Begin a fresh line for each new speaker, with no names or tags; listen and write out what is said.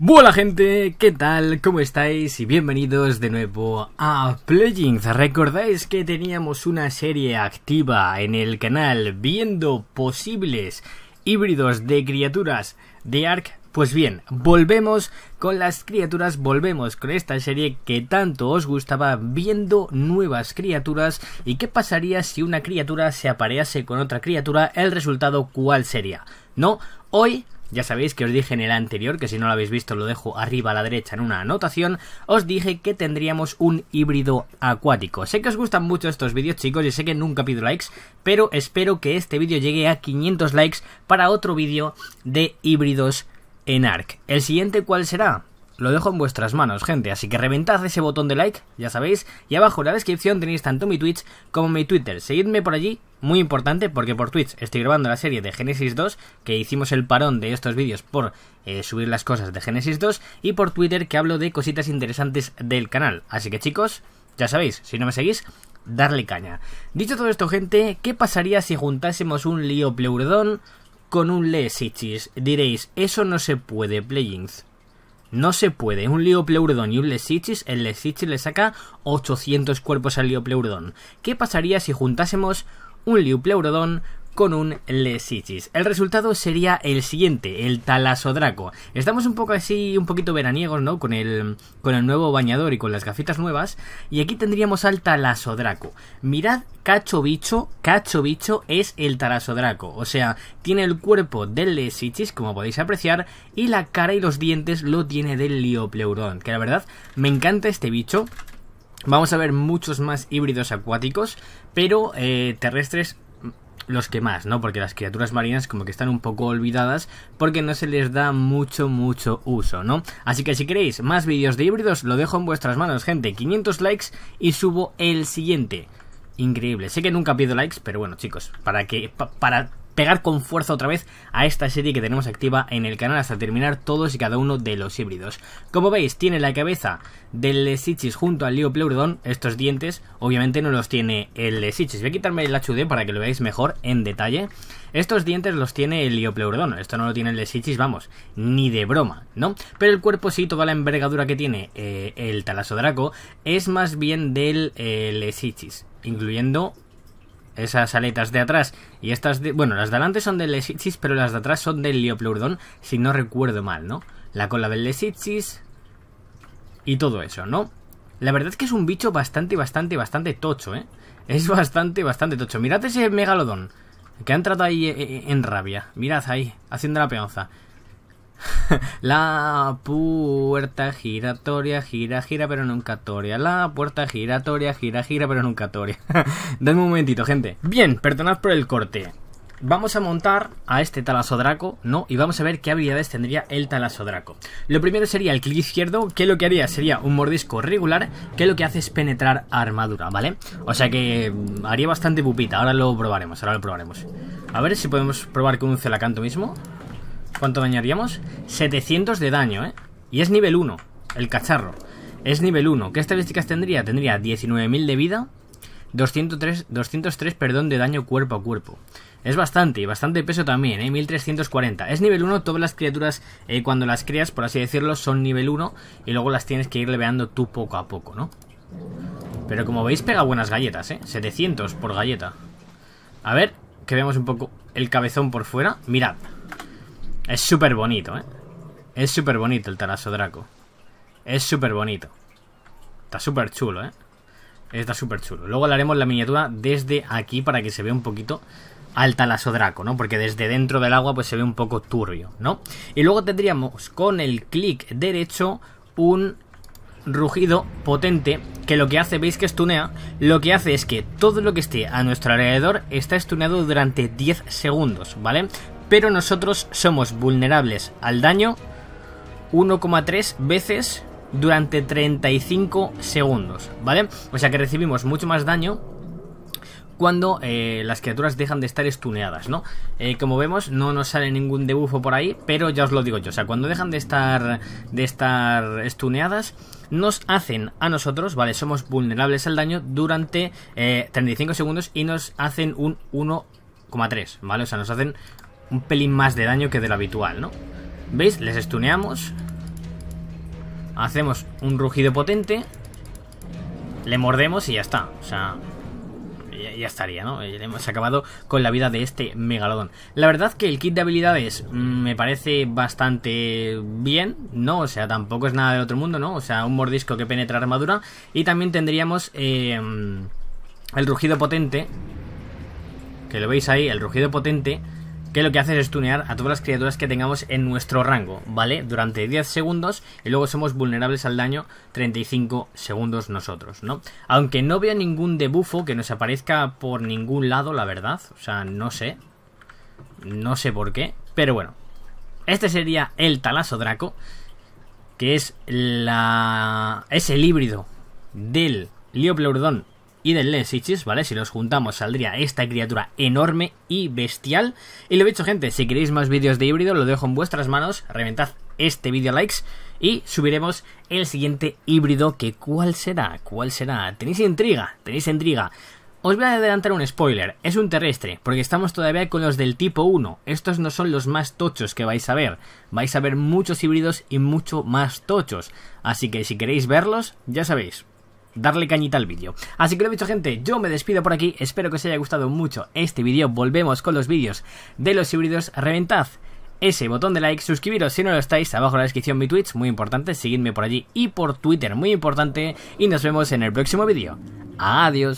Hola gente, ¿qué tal? ¿Cómo estáis? Y bienvenidos de nuevo a Playings. Recordáis que teníamos una serie activa en el canal viendo posibles híbridos de criaturas de Ark. Pues bien, volvemos con las criaturas, volvemos con esta serie que tanto os gustaba viendo nuevas criaturas y qué pasaría si una criatura se aparease con otra criatura, el resultado cuál sería. ¿No? Hoy ya sabéis que os dije en el anterior, que si no lo habéis visto lo dejo arriba a la derecha en una anotación, os dije que tendríamos un híbrido acuático. Sé que os gustan mucho estos vídeos chicos y sé que nunca pido likes, pero espero que este vídeo llegue a 500 likes para otro vídeo de híbridos en ARC. ¿El siguiente cuál será? lo dejo en vuestras manos, gente. Así que reventad ese botón de like, ya sabéis. Y abajo en la descripción tenéis tanto mi Twitch como mi Twitter. Seguidme por allí, muy importante, porque por Twitch estoy grabando la serie de Genesis 2, que hicimos el parón de estos vídeos por eh, subir las cosas de Genesis 2. Y por Twitter, que hablo de cositas interesantes del canal. Así que chicos, ya sabéis, si no me seguís, darle caña. Dicho todo esto, gente, ¿qué pasaría si juntásemos un lío con un Lesichis? Diréis, eso no se puede, Playings. No se puede. Un liopleurodon y un Lesichis, el Lesichis le saca 800 cuerpos al liopleurodon. ¿Qué pasaría si juntásemos un liopleurodon con un Lesichis. El resultado sería el siguiente, el Talasodraco. Estamos un poco así, un poquito veraniegos, ¿no? Con el, con el nuevo bañador y con las gafitas nuevas. Y aquí tendríamos al Talasodraco. Mirad, cacho bicho, cacho bicho es el Talasodraco. O sea, tiene el cuerpo del Lesichis, como podéis apreciar, y la cara y los dientes lo tiene del Liopleurón. Que la verdad, me encanta este bicho. Vamos a ver muchos más híbridos acuáticos, pero eh, terrestres los que más, ¿no? Porque las criaturas marinas como que están un poco olvidadas porque no se les da mucho, mucho uso, ¿no? Así que si queréis más vídeos de híbridos, lo dejo en vuestras manos, gente. 500 likes y subo el siguiente. Increíble. Sé que nunca pido likes, pero bueno, chicos, para que para pegar con fuerza otra vez a esta serie que tenemos activa en el canal hasta terminar todos y cada uno de los híbridos. Como veis, tiene la cabeza del Lesichis junto al liopleurodon estos dientes, obviamente no los tiene el Lesichis. Voy a quitarme el HUD para que lo veáis mejor en detalle. Estos dientes los tiene el liopleurodon esto no lo tiene el Lesichis, vamos, ni de broma, ¿no? Pero el cuerpo sí, toda la envergadura que tiene eh, el Talasodraco es más bien del eh, Lesichis, incluyendo esas aletas de atrás y estas de, bueno, las de adelante son del Lesichis, pero las de atrás son del Liopleurodon, si no recuerdo mal, ¿no? La cola del Lesichis... y todo eso, ¿no? La verdad es que es un bicho bastante, bastante, bastante tocho, ¿eh? Es bastante, bastante tocho. Mirad ese megalodón que ha entrado ahí eh, eh, en rabia. Mirad ahí, haciendo la peonza. la puerta giratoria, gira, gira, pero nunca toria. La puerta giratoria, gira, gira, pero nunca toria. Dame un momentito, gente. Bien, perdonad por el corte. Vamos a montar a este Talasodraco, ¿no? Y vamos a ver qué habilidades tendría el Talasodraco. Lo primero sería el clic izquierdo, que lo que haría sería un mordisco regular, que lo que hace es penetrar armadura, ¿vale? O sea que mm, haría bastante pupita, ahora lo probaremos, ahora lo probaremos. A ver si podemos probar con un celacanto mismo. ¿Cuánto dañaríamos? 700 de daño, ¿eh? Y es nivel 1, el cacharro. Es nivel 1. ¿Qué estadísticas tendría? Tendría 19.000 de vida, 203, 203 perdón, de daño cuerpo a cuerpo. Es bastante, y bastante peso también, ¿eh? 1340. Es nivel 1, todas las criaturas eh, cuando las creas, por así decirlo, son nivel 1 y luego las tienes que ir leveando tú poco a poco, ¿no? Pero como veis pega buenas galletas, ¿eh? 700 por galleta. A ver, que veamos un poco el cabezón por fuera. Mirad. Es súper bonito, ¿eh? Es súper bonito el draco Es súper bonito. Está súper chulo, ¿eh? Está súper chulo. Luego le haremos la miniatura desde aquí para que se vea un poquito al draco ¿no? Porque desde dentro del agua pues se ve un poco turbio, ¿no? Y luego tendríamos con el clic derecho un rugido potente que lo que hace, veis que estunea, lo que hace es que todo lo que esté a nuestro alrededor está estuneado durante 10 segundos, ¿vale? pero nosotros somos vulnerables al daño 1,3 veces durante 35 segundos, ¿vale? O sea que recibimos mucho más daño cuando eh, las criaturas dejan de estar estuneadas, ¿no? Eh, como vemos, no nos sale ningún debufo por ahí, pero ya os lo digo yo, o sea, cuando dejan de estar, de estar estuneadas, nos hacen a nosotros, ¿vale? Somos vulnerables al daño durante 35 eh, segundos y nos hacen un 1,3, ¿vale? O sea, nos hacen un pelín más de daño que de lo habitual, ¿no? ¿Veis? Les estuneamos. Hacemos un rugido potente. Le mordemos y ya está. O sea, ya, estaría, ¿no? Eh, hemos acabado con la vida de este megalodón. La verdad que el kit de habilidades mm, me parece bastante bien, ¿no? O sea, tampoco es nada del otro mundo, ¿no? O sea, un mordisco que penetra armadura. Y también tendríamos eh, el rugido potente. Que lo veis ahí, el rugido potente que lo que hace es tunear a todas las criaturas que tengamos en nuestro rango, ¿vale? Durante 10 segundos y luego somos vulnerables al daño 35 segundos nosotros, ¿no? Aunque no veo ningún debufo que nos aparezca por ningún lado, la verdad, o sea, no sé, no sé por qué, pero bueno. Este sería el talasodraco, Draco, que es la es el híbrido del Leopleurdón y del Lesichis, ¿vale? Si los juntamos saldría esta criatura enorme y bestial. Y lo he dicho, gente, si queréis más vídeos de híbrido, lo dejo en vuestras manos. Reventad este vídeo likes y subiremos el siguiente híbrido, que ¿cuál será? ¿Cuál será? Tenéis intriga, tenéis intriga. Os voy a adelantar un spoiler, es un terrestre, porque estamos todavía con los del tipo 1, estos no son los más tochos que vais a ver, vais a ver muchos híbridos y mucho más tochos, así que si queréis verlos, ya sabéis, darle cañita al vídeo. Así que lo he dicho gente, yo me despido por aquí, espero que os haya gustado mucho este vídeo, volvemos con los vídeos de los híbridos, reventad ese botón de like, suscribiros si no lo estáis, abajo en la descripción mi Twitch, muy importante, seguidme por allí y por Twitter, muy importante, y nos vemos en el próximo vídeo. Adiós.